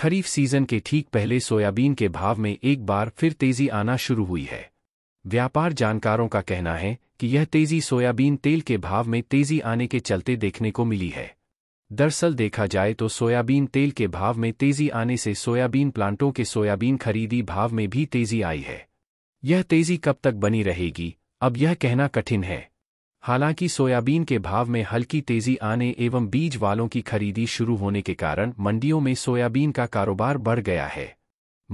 खरीफ season के ठीक पहले सोयाबीन के भाव में एक बार फिर तेजी आना शुरू हुई है व्यापार जानकारों का कहना है कि यह तेजी सोयाबीन तेल के भाव में तेजी आने के चलते देखने को मिली है दरअसल देखा जाए तो सोयाबीन तेल के भाव में तेजी आने से सोयाबीन प्लांटों के सोयाबीन खरीदी भाव में भी तेजी आई है यह तेजी कब तक बनी रहेगी अब यह कहना कठिन है हालांकि सोयाबीन के भाव में हल्की तेजी आने एवं बीज वालों की खरीदी शुरू होने के कारण मंडियों में सोयाबीन का कारोबार बढ़ गया है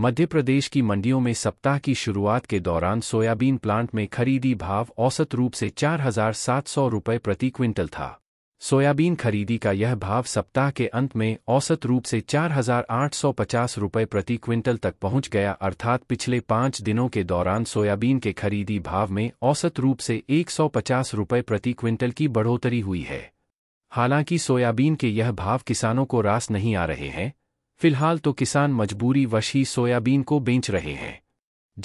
मध्य प्रदेश की मंडियों में सप्ताह की शुरुआत के दौरान सोयाबीन प्लांट में खरीदी भाव औसत रूप से चार हजार सात सौ रुपये प्रति क्विंटल था सोयाबीन खरीदी का यह भाव सप्ताह के अंत में औसत रूप से 4,850 रुपये प्रति क्विंटल तक पहुंच गया अर्थात पिछले पांच दिनों के दौरान सोयाबीन के खरीदी भाव में औसत रूप से 150 रुपये प्रति क्विंटल की बढ़ोतरी हुई है हालांकि सोयाबीन के यह भाव किसानों को रास नहीं आ रहे हैं फिलहाल तो किसान मजबूरी वश ही सोयाबीन को बेच रहे हैं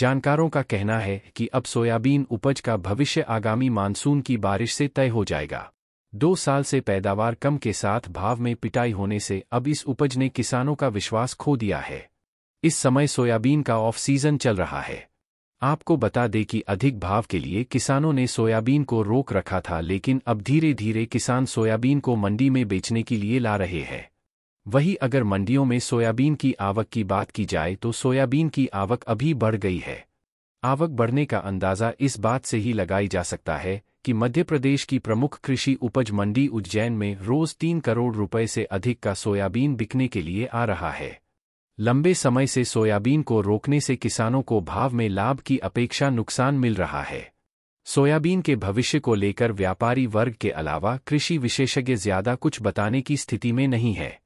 जानकारों का कहना है कि अब सोयाबीन उपज का भविष्य आगामी मानसून की बारिश से तय हो जाएगा दो साल से पैदावार कम के साथ भाव में पिटाई होने से अब इस उपज ने किसानों का विश्वास खो दिया है इस समय सोयाबीन का ऑफ सीजन चल रहा है आपको बता दें कि अधिक भाव के लिए किसानों ने सोयाबीन को रोक रखा था लेकिन अब धीरे धीरे किसान सोयाबीन को मंडी में बेचने के लिए ला रहे हैं वही अगर मंडियों में सोयाबीन की आवक की बात की जाए तो सोयाबीन की आवक अभी बढ़ गई है आवक बढ़ने का अंदाज़ा इस बात से ही लगाई जा सकता है कि मध्य प्रदेश की प्रमुख कृषि उपज मंडी उज्जैन में रोज तीन करोड़ रुपए से अधिक का सोयाबीन बिकने के लिए आ रहा है लंबे समय से सोयाबीन को रोकने से किसानों को भाव में लाभ की अपेक्षा नुकसान मिल रहा है सोयाबीन के भविष्य को लेकर व्यापारी वर्ग के अलावा कृषि विशेषज्ञ ज्यादा कुछ बताने की स्थिति में नहीं है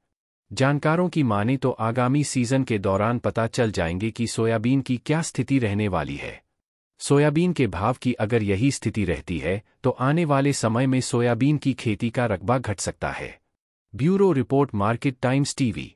जानकारों की माने तो आगामी सीजन के दौरान पता चल जाएंगे कि सोयाबीन की क्या स्थिति रहने वाली है सोयाबीन के भाव की अगर यही स्थिति रहती है तो आने वाले समय में सोयाबीन की खेती का रकबा घट सकता है bureau report market times TV